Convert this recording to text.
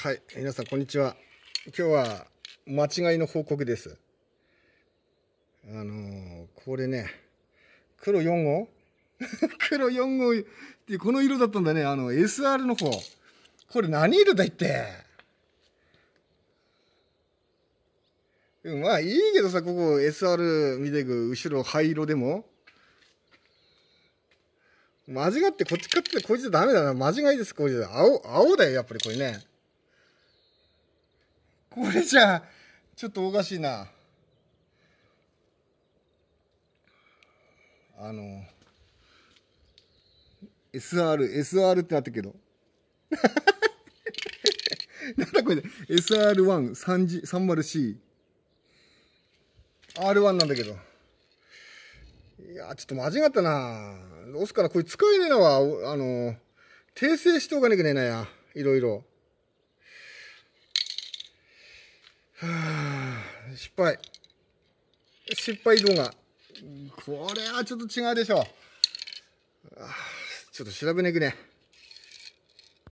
はい、皆さんこんにちは。今日は間違いの報告です。あのー、これね、黒4号 黒4号ってこの色だったんだね、あの SR の方。これ何色だいって。まあいいけどさ、ここ SR 見ていく、後ろ灰色でも。間違ってこっち買ってこいつダメだな。間違いです、こいつ。青、青だよ、やっぱりこれね。俺じゃちょっとおかしいなあの SRSR SR ってなったけど なんだこれ SR130C R1 なんだけどいやちょっと間違ったな押すからこれ使えねえなはあの訂正しておかなきゃいけないなやいろいろはあ、失敗。失敗動画。これはちょっと違うでしょ。ああちょっと調べに行くね。